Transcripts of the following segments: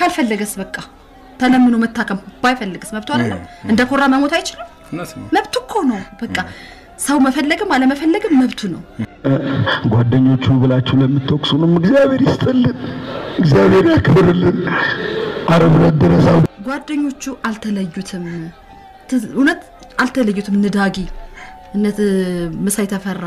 ካልፈለገስ በቃ ተለምኖ መታከም ባይፈልግስ መብቱ አይደለም? እንደ ኮራ መሞት አይችልም? መብቱ እኮ ነው። በቃ ሰው መፈለግም አለመፈለግም መብቱ ነው። ጓደኞቹ ብላችሁ ለምትወቅሱንም እግዚአብሔር ይስጥልን፣ እግዚአብሔር ያክብርልን። አረብረት ድረሳ ጓደኞቹ አልተለዩትም፣ እውነት አልተለዩትም። ንዳጊ እነ መሳይ ተፈራ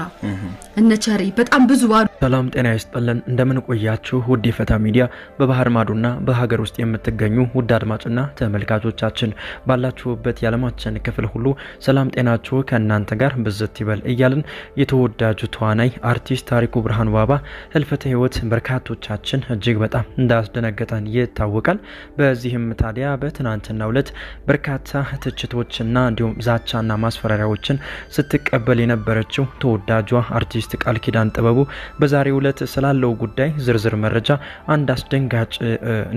እነ ቸሪ በጣም ብዙ ሰላም ጤና ይስጥልን እንደምን ቆያችሁ? ውድ የፈታ ሚዲያ በባህር ማዶና በሀገር ውስጥ የምትገኙ ውድ አድማጭና ተመልካቾቻችን ባላችሁበት የዓለማችን ክፍል ሁሉ ሰላም ጤናችሁ ከእናንተ ጋር ብዝት ይበል እያልን የተወዳጁ ተዋናይ አርቲስት ታሪኩ ብርሃኑ ባባ ህልፈተ ህይወት በርካቶቻችን እጅግ በጣም እንዳስደነገጠን ይታወቃል። በዚህም ታዲያ በትናንትናው ዕለት በርካታ ትችቶችና እንዲሁም ዛቻና ማስፈራሪያዎችን ስትቀበል የነበረችው ተወዳጇ አርቲስት ቃል ኪዳን ጥበቡ በዛሬ ዕለት ስላለው ጉዳይ ዝርዝር መረጃ አንድ አስደንጋጭ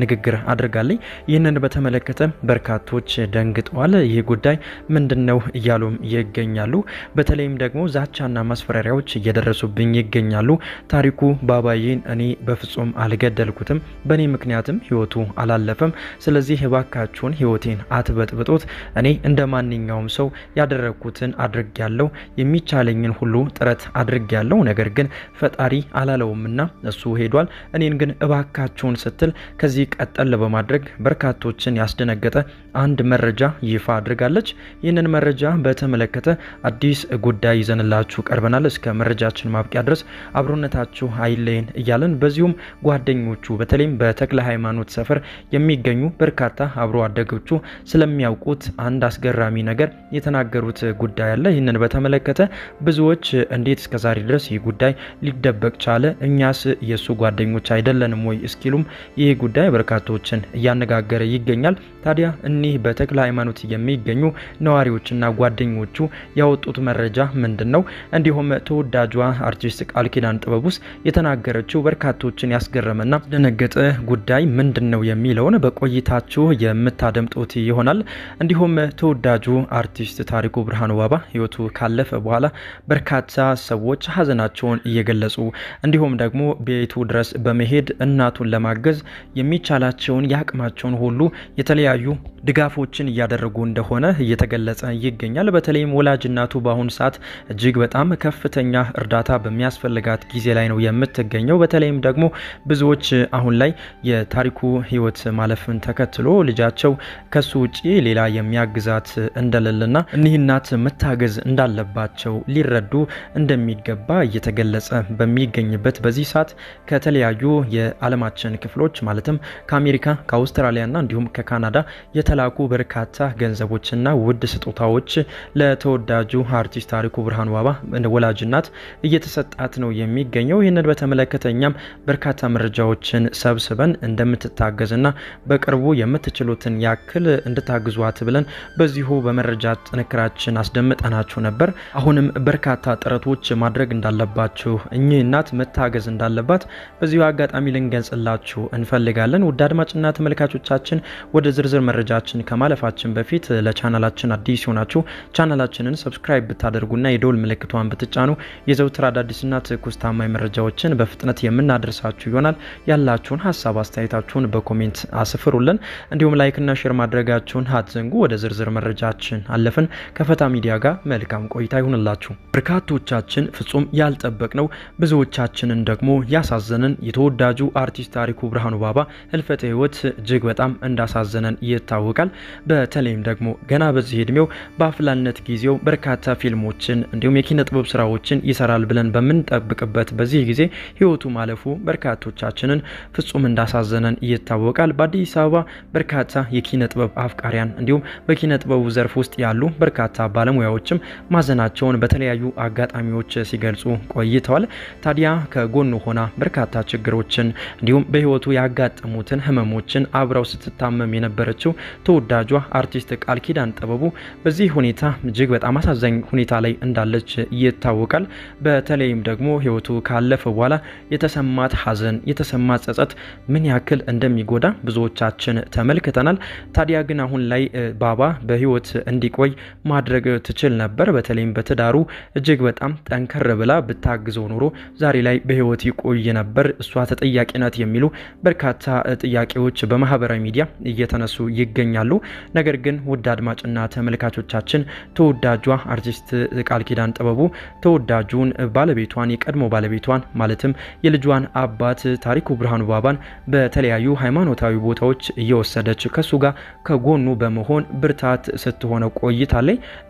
ንግግር አድርጋለች። ይህንን በተመለከተ በርካቶች ደንግጠዋል። ይህ ጉዳይ ምንድን ነው እያሉም ይገኛሉ። በተለይም ደግሞ ዛቻና ማስፈራሪያዎች እየደረሱብኝ ይገኛሉ። ታሪኩ ባባዬን እኔ በፍጹም አልገደልኩትም፣ በእኔ ምክንያትም ህይወቱ አላለፈም። ስለዚህ እባካችሁን ህይወቴን አትበጥብጡት። እኔ እንደ ማንኛውም ሰው ያደረግኩትን አድርጌያለሁ። የሚቻለኝን ሁሉ ጥረት አድርጌያለሁ። ነገር ግን ፈጣሪ አላለውምና እሱ ሄዷል፣ እኔን ግን እባካችሁን ስትል ከዚህ ቀጠል በማድረግ በርካቶችን ያስደነገጠ አንድ መረጃ ይፋ አድርጋለች። ይህንን መረጃ በተመለከተ አዲስ ጉዳይ ይዘንላችሁ ቀርበናል። እስከ መረጃችን ማብቂያ ድረስ አብሮነታችሁ አይለይን እያለን በዚሁም ጓደኞቹ በተለይም በተክለ ሃይማኖት ሰፈር የሚገኙ በርካታ አብሮ አደጎቹ ስለሚያውቁት አንድ አስገራሚ ነገር የተናገሩት ጉዳይ አለ። ይህንን በተመለከተ ብዙዎች እንዴት እስከዛሬ ድረስ ይህ ጉዳይ ሊደበቅ መጠበቅ ቻለ? እኛስ የእሱ ጓደኞች አይደለንም ወይ? እስኪሉም ይህ ጉዳይ በርካቶችን እያነጋገረ ይገኛል። ታዲያ እኒህ በተክለ ሃይማኖት የሚገኙ ነዋሪዎችና ጓደኞቹ ያወጡት መረጃ ምንድን ነው? እንዲሁም ተወዳጇ አርቲስት ቃል ኪዳን ጥበቡስ የተናገረችው በርካቶችን ያስገረመና ደነገጠ ጉዳይ ምንድን ነው የሚለውን በቆይታችሁ የምታደምጡት ይሆናል። እንዲሁም ተወዳጁ አርቲስት ታሪኩ ብርሃኑ ባባ ህይወቱ ካለፈ በኋላ በርካታ ሰዎች ሀዘናቸውን እየገለጹ እንዲሁም ደግሞ ቤቱ ድረስ በመሄድ እናቱን ለማገዝ የሚቻላቸውን የአቅማቸውን ሁሉ የተለያ የተለያዩ ድጋፎችን እያደረጉ እንደሆነ እየተገለጸ ይገኛል። በተለይም ወላጅ እናቱ በአሁኑ ሰዓት እጅግ በጣም ከፍተኛ እርዳታ በሚያስፈልጋት ጊዜ ላይ ነው የምትገኘው። በተለይም ደግሞ ብዙዎች አሁን ላይ የታሪኩ ሕይወት ማለፍን ተከትሎ ልጃቸው ከሱ ውጪ ሌላ የሚያግዛት እንደሌለና እኒህ እናት መታገዝ እንዳለባቸው ሊረዱ እንደሚገባ እየተገለጸ በሚገኝበት በዚህ ሰዓት ከተለያዩ የዓለማችን ክፍሎች ማለትም ከአሜሪካ፣ ከአውስትራሊያና እንዲሁም ከካናዳ የተላኩ በርካታ ገንዘቦችና ውድ ስጦታዎች ለተወዳጁ አርቲስት ታሪኩ ብርሃኑ ባባ ወላጅናት እየተሰጣት ነው የሚገኘው። ይህንን በተመለከተ እኛም በርካታ መረጃዎችን ሰብስበን እንደምትታገዝና በቅርቡ የምትችሉትን ያክል እንድታግዟት ብለን በዚሁ በመረጃ ጥንክራችን አስደምጠናችሁ ነበር። አሁንም በርካታ ጥረቶች ማድረግ እንዳለባችሁ እኚህ እናት መታገዝ እንዳለባት በዚሁ አጋጣሚ ልንገልጽላችሁ እንፈልጋለን። ውድ አድማጭና ተመልካቾቻችን ወደ ዝርዝር ዝርዝር መረጃችን ከማለፋችን በፊት ለቻናላችን አዲስ ሆናችሁ ቻናላችንን ሰብስክራይብ ብታደርጉና የደውል ምልክቷን ብትጫኑ የዘውትር አዳዲስና ትኩስ ታማኝ መረጃዎችን በፍጥነት የምናደርሳችሁ ይሆናል። ያላችሁን ሀሳብ አስተያየታችሁን በኮሜንት አስፍሩልን። እንዲሁም ላይክና ሼር ማድረጋችሁን አትዘንጉ። ወደ ዝርዝር መረጃችን አለፍን። ከፈታ ሚዲያ ጋር መልካም ቆይታ ይሁንላችሁ። በርካቶቻችን ፍጹም ያልጠበቅነው ብዙዎቻችንን ደግሞ ያሳዘንን የተወዳጁ አርቲስት ታሪኩ ብርሃኑ ባባ ህልፈተ ህይወት እጅግ በጣም እንዳሳዘነን ይታወቃል። በተለይም ደግሞ ገና በዚህ እድሜው በአፍላነት ጊዜው በርካታ ፊልሞችን እንዲሁም የኪነ ጥበብ ስራዎችን ይሰራል ብለን በምንጠብቅበት በዚህ ጊዜ ህይወቱ ማለፉ በርካቶቻችንን ፍጹም እንዳሳዘነን ይታወቃል። በአዲስ አበባ በርካታ የኪነ ጥበብ አፍቃሪያን እንዲሁም በኪነ ጥበቡ ዘርፍ ውስጥ ያሉ በርካታ ባለሙያዎችም ማዘናቸውን በተለያዩ አጋጣሚዎች ሲገልጹ ቆይተዋል። ታዲያ ከጎኑ ሆና በርካታ ችግሮችን እንዲሁም በህይወቱ ያጋጠሙትን ህመሞችን አብረው ስትታመም የነበረ የነበረችው ተወዳጇ አርቲስት ቃል ኪዳን ጥበቡ በዚህ ሁኔታ እጅግ በጣም አሳዛኝ ሁኔታ ላይ እንዳለች ይታወቃል። በተለይም ደግሞ ህይወቱ ካለፈ በኋላ የተሰማት ሀዘን የተሰማት ጸጸት ምን ያክል እንደሚጎዳ ብዙዎቻችን ተመልክተናል። ታዲያ ግን አሁን ላይ ባባ በህይወት እንዲቆይ ማድረግ ትችል ነበር። በተለይም በትዳሩ እጅግ በጣም ጠንከር ብላ ብታግዘው ኖሮ ዛሬ ላይ በህይወት ይቆይ ነበር። እሷ ተጠያቂ ናት የሚሉ በርካታ ጥያቄዎች በማህበራዊ ሚዲያ እየተነሱ ይገኛሉ። ነገር ግን ውድ አድማጭና ተመልካቾቻችን ተወዳጇ አርቲስት ቃል ኪዳን ጥበቡ ተወዳጁን ባለቤቷን የቀድሞ ባለቤቷን ማለትም የልጇን አባት ታሪኩ ብርሃኑ ባባን በተለያዩ ሃይማኖታዊ ቦታዎች እየወሰደች ከሱ ጋር ከጎኑ በመሆን ብርታት ስትሆነ ቆይታለች።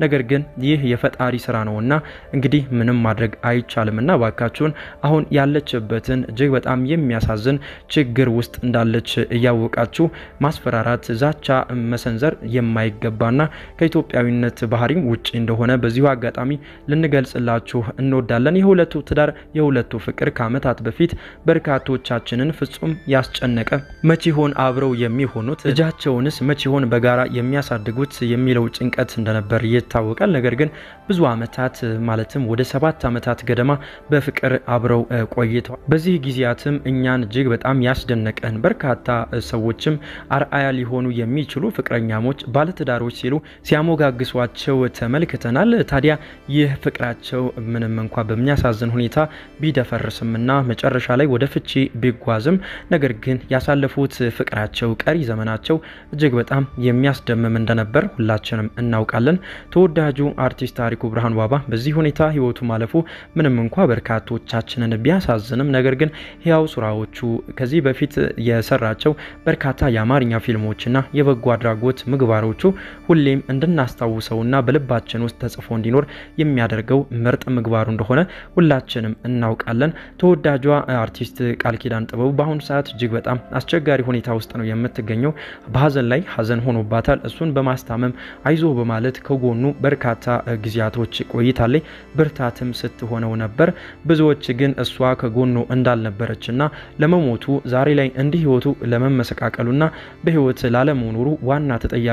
ነገር ግን ይህ የፈጣሪ ስራ ነውና እንግዲህ ምንም ማድረግ አይቻልምና ባካችሁን አሁን ያለችበትን እጅግ በጣም የሚያሳዝን ችግር ውስጥ እንዳለች እያወቃችሁ ማስፈራራት ዛቻ መሰንዘር የማይገባና ከኢትዮጵያዊነት ባህሪም ውጭ እንደሆነ በዚሁ አጋጣሚ ልንገልጽላችሁ እንወዳለን። የሁለቱ ትዳር፣ የሁለቱ ፍቅር ከዓመታት በፊት በርካቶቻችንን ፍጹም ያስጨነቀ መቼሆን አብረው የሚሆኑት ልጃቸውንስ መቼሆን በጋራ የሚያሳድጉት የሚለው ጭንቀት እንደነበር ይታወቃል። ነገር ግን ብዙ ዓመታት ማለትም ወደ ሰባት ዓመታት ገደማ በፍቅር አብረው ቆይተዋል። በዚህ ጊዜያትም እኛን እጅግ በጣም ያስደነቀን በርካታ ሰዎችም አርአያ ሊሆን ሊሆኑ የሚችሉ ፍቅረኛሞች፣ ባለትዳሮች ሲሉ ሲያሞጋግሷቸው ተመልክተናል። ታዲያ ይህ ፍቅራቸው ምንም እንኳ በሚያሳዝን ሁኔታ ቢደፈርስምና መጨረሻ ላይ ወደ ፍቺ ቢጓዝም ነገር ግን ያሳለፉት ፍቅራቸው ቀሪ ዘመናቸው እጅግ በጣም የሚያስደምም እንደነበር ሁላችንም እናውቃለን። ተወዳጁ አርቲስት ታሪኩ ብርሃን ባባ በዚህ ሁኔታ ህይወቱ ማለፉ ምንም እንኳ በርካቶቻችንን ቢያሳዝንም ነገር ግን ህያው ስራዎቹ ከዚህ በፊት የሰራቸው በርካታ የአማርኛ ፊልሞችን ድርጊቶችና የበጎ አድራጎት ምግባሮቹ ሁሌም እንድናስታውሰውና በልባችን ውስጥ ተጽፎ እንዲኖር የሚያደርገው ምርጥ ምግባሩ እንደሆነ ሁላችንም እናውቃለን። ተወዳጇ አርቲስት ቃል ኪዳን ጥበቡ በአሁኑ ሰዓት እጅግ በጣም አስቸጋሪ ሁኔታ ውስጥ ነው የምትገኘው። በሀዘን ላይ ሀዘን ሆኖባታል። እሱን በማስታመም አይዞ በማለት ከጎኑ በርካታ ጊዜያቶች ቆይታለች። ብርታትም ስትሆነው ነበር። ብዙዎች ግን እሷ ከጎኑ እንዳልነበረችና ለመሞቱ ዛሬ ላይ እንዲህ ህይወቱ ለመመሰቃቀሉና በህይወት ላለመኖሩ ዋና ተጠያቂ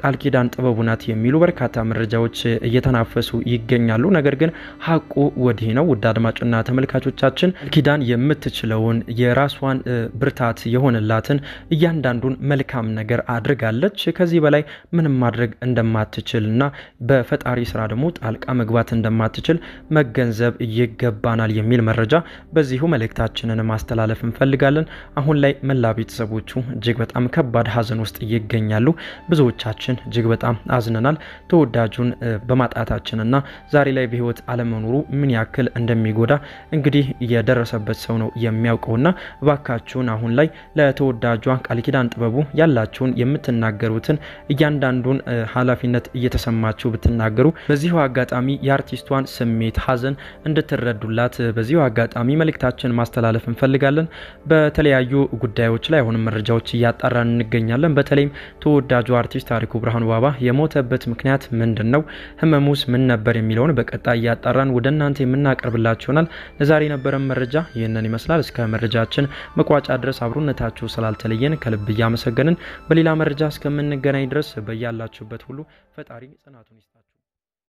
ቃል ኪዳን ጥበቡ ናት የሚሉ በርካታ መረጃዎች እየተናፈሱ ይገኛሉ። ነገር ግን ሀቁ ወዲህ ነው። ውድ አድማጭና ተመልካቾቻችን ቃል ኪዳን የምትችለውን የራሷን ብርታት የሆነላትን እያንዳንዱን መልካም ነገር አድርጋለች። ከዚህ በላይ ምንም ማድረግ እንደማትችል እና በፈጣሪ ስራ ደግሞ ጣልቃ መግባት እንደማትችል መገንዘብ ይገባናል የሚል መረጃ በዚሁ መልእክታችንን ማስተላለፍ እንፈልጋለን። አሁን ላይ መላ ቤተሰቦቹ እጅግ በጣም ከባድ ሀዘን ውስጥ ይገኛሉ። ብዙዎቻችን እጅግ በጣም አዝነናል ተወዳጁን በማጣታችንና ዛሬ ላይ በህይወት አለመኖሩ ምን ያክል እንደሚጎዳ እንግዲህ የደረሰበት ሰው ነው የሚያውቀውና እባካችሁን አሁን ላይ ለተወዳጇ ቃል ኪዳን ጥበቡ ያላችሁን የምትናገሩትን እያንዳንዱን ኃላፊነት እየተሰማችሁ ብትናገሩ በዚሁ አጋጣሚ የአርቲስቷን ስሜት ሀዘን እንድትረዱላት በዚሁ አጋጣሚ መልእክታችን ማስተላለፍ እንፈልጋለን። በተለያዩ ጉዳዮች ላይ አሁንም መረጃዎች እያጣራን እንገኛለን። ነበረም። በተለይም ተወዳጁ አርቲስት ታሪኩ ብርሃኑ ባባ የሞተበት ምክንያት ምንድን ነው? ህመሙስ ምን ነበር? የሚለውን በቀጣይ እያጣራን ወደ እናንተ የምናቀርብላችሁ ይሆናል። ለዛሬ የነበረን መረጃ ይህንን ይመስላል። እስከ መረጃችን መቋጫ ድረስ አብሮነታችሁ ስላልተለየን ከልብ እያመሰገንን በሌላ መረጃ እስከምንገናኝ ድረስ በያላችሁበት ሁሉ ፈጣሪ ጽናቱን ይስጣል።